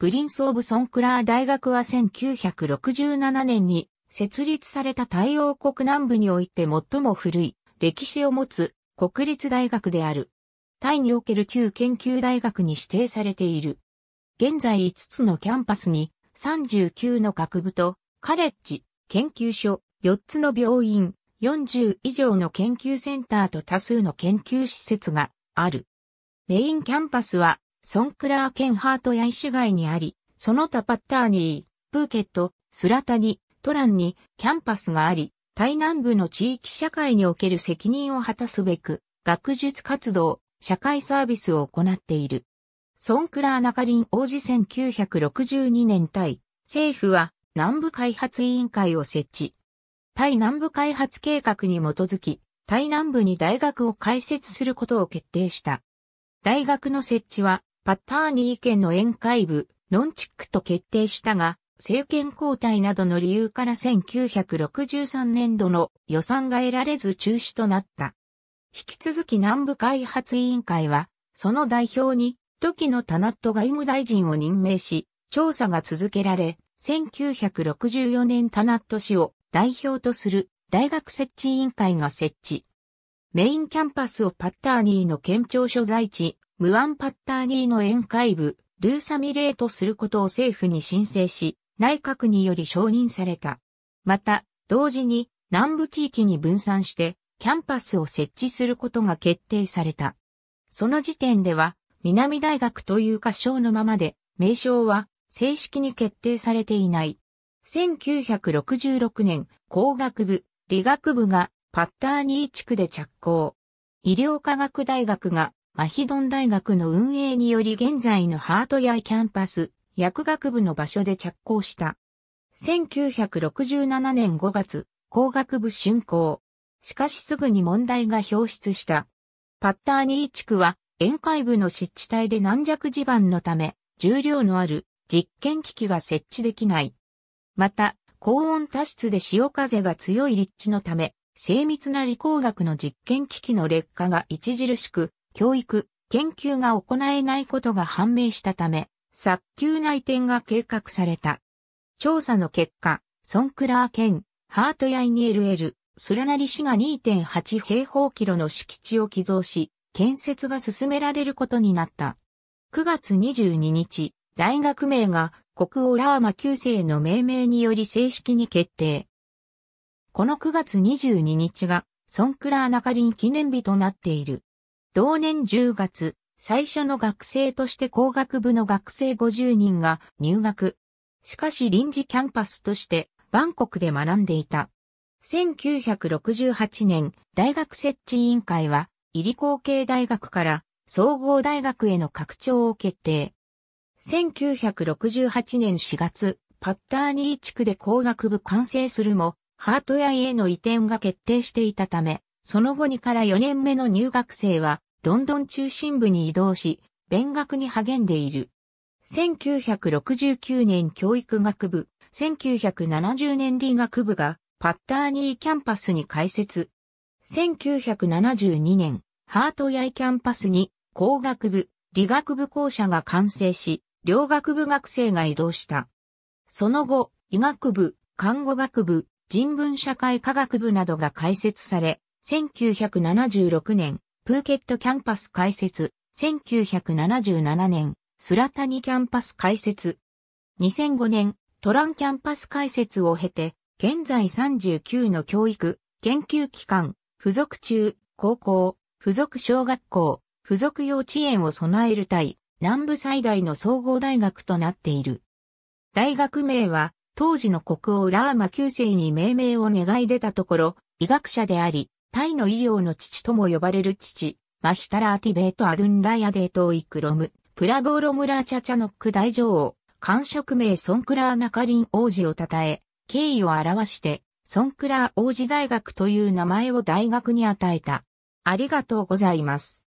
プリンス・オブ・ソンクラー大学は1967年に設立された太陽国南部において最も古い歴史を持つ国立大学である。タイにおける旧研究大学に指定されている。現在5つのキャンパスに39の学部とカレッジ、研究所、4つの病院、40以上の研究センターと多数の研究施設がある。メインキャンパスはソンクラー県ハートやイシュ街にあり、その他パッターニー、プーケット、スラタニ、トランにキャンパスがあり、台南部の地域社会における責任を果たすべく、学術活動、社会サービスを行っている。ソンクラーナカリン王子1962年対、政府は南部開発委員会を設置。対南部開発計画に基づき、台南部に大学を開設することを決定した。大学の設置はパッターニー県の宴会部、ノンチックと決定したが、政権交代などの理由から1963年度の予算が得られず中止となった。引き続き南部開発委員会は、その代表に、時のタナット外務大臣を任命し、調査が続けられ、1964年タナット氏を代表とする大学設置委員会が設置。メインキャンパスをパッターニーの県庁所在地、ムアンパッターニーの宴会部、ルーサミレートすることを政府に申請し、内閣により承認された。また、同時に南部地域に分散してキャンパスを設置することが決定された。その時点では、南大学という歌唱のままで、名称は正式に決定されていない。1966年、工学部、理学部がパッターニー地区で着工。医療科学大学がマヒドン大学の運営により現在のハートヤイキャンパス、薬学部の場所で着工した。1967年5月、工学部竣工。しかしすぐに問題が表出した。パッターニー地区は沿海部の湿地帯で軟弱地盤のため、重量のある実験機器が設置できない。また、高温多湿で潮風が強い立地のため、精密な理工学の実験機器の劣化が著しく、教育、研究が行えないことが判明したため、早急内転が計画された。調査の結果、ソンクラー県、ハートヤイニエルエル、スラナリ市が2.8平方キロの敷地を寄贈し、建設が進められることになった。9月22日、大学名が国王ラーマ9世の命名により正式に決定。この9月22日がソンクラーナカリン記念日となっている。同年10月、最初の学生として工学部の学生50人が入学。しかし臨時キャンパスとしてバンコクで学んでいた。1968年、大学設置委員会は、入り工系大学から総合大学への拡張を決定。1968年4月、パッターニー地区で工学部完成するも、ハートヤイへの移転が決定していたため、その後にから4年目の入学生は、ロンドン中心部に移動し、勉学に励んでいる。1969年教育学部、1970年理学部がパッターニーキャンパスに開設。1972年、ハートヤイキャンパスに工学部、理学部校舎が完成し、両学部学生が移動した。その後、医学部、看護学部、人文社会科学部などが開設され、1976年、プーケットキャンパス開設、1977年、スラタニキャンパス開設。2005年、トランキャンパス開設を経て、現在39の教育、研究機関、付属中、高校、付属小学校、付属幼稚園を備える対、南部最大の総合大学となっている。大学名は、当時の国王ラーマ9世に命名を願い出たところ、医学者であり、タイの医療の父とも呼ばれる父、マヒタラーティベートアドゥンライアデートーイクロム、プラボーロムラーチャチャノック大女王、官職名ソンクラーナカリン王子を称え、敬意を表して、ソンクラー王子大学という名前を大学に与えた。ありがとうございます。